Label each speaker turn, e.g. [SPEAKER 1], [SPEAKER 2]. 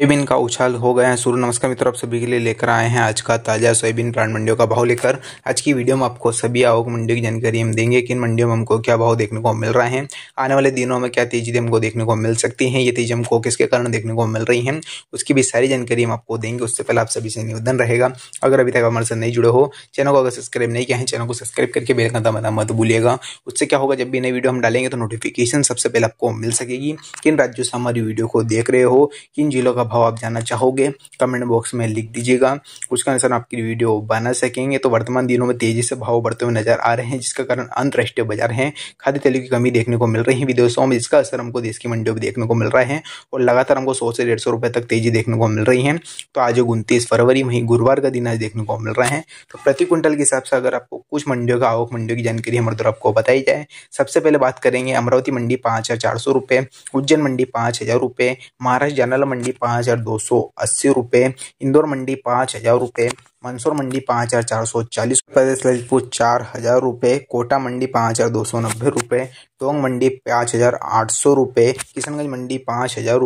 [SPEAKER 1] soybean का उछाल हो गया है सूर्य नमस्कार मित्रों आप सभी के लिए लेकर आए हैं आज का ताजा सोयाबीन प्राण मंडियों का भाव लेकर आज की वीडियो में आपको सभी आवक मंडियों की जानकारी हम देंगे किन मंडियों में हमको क्या भाव देखने को मिल रहा है आने वाले दिनों में क्या तेजी हमको देखने को मिल सकती है ये तेजी हमको किसके कारण देखने को मिल रही है उसकी भी सारी जानकारी हम आपको देंगे उससे पहले आप सभी से निवेदन रहेगा अगर अभी तक हमारे साथ नहीं जुड़े हो चैनल को अगर सब्सक्राइब नहीं किया है चैनल को सब्सक्राइब करके बेल का बताना मत भूलिएगा उससे क्या होगा जब भी नई वीडियो हम डालेंगे तो नोटिफिकेशन सबसे पहले आपको मिल सकेगी किन राज्यों से हमारी वीडियो को देख रहे हो किन जिलों का का भाव आप जानना चाहोगे कमेंट बॉक्स में लिख दीजिएगा उसके अनुसार आपकी वीडियो बना सकेंगे तो वर्तमान दिनों में तेजी से भाव बढ़ते हुए नजर आ रहे हैं जिसका कारण अंतर्राष्ट्रीय बाजार है खाद्य तेल की कमी देखने को मिल रही है विदेशों में जिसका असर हमको देश की मंडियों में देखने को मिल रहा है और लगातार हमको सौ से डेढ़ सौ तक तेजी देखने को मिल रही है तो आज उनतीस फरवरी वही गुरुवार का दिन आज देखने को मिल रहा है तो प्रति क्विंटल के हिसाब से अगर आपको कुछ मंडियों का आवक मंडियों की जानकारी हमारे द्वारा आपको बताई जाए सबसे पहले बात करेंगे अमरावती मंडी पांच हज़ार चार सौ रुपए उज्जैन मंडी पांच हज़ार रुपए महाराष्ट्र जनरल मंडी पांच पाँच हज़ार दो सौ अस्सी रुपये इंदौर मंडी पाँच हज़ार रुपये मंदसौर मंडी पाँच हज़ार चार सौ चालीस प्रदेश ललितपुर चार हज़ार रुपये कोटा मंडी पाँच हज़ार दो सौ नब्बे रुपये टोंग मंडी पाँच हज़ार आठ सौ रुपये किशनगंज मंडी पाँच हज़ार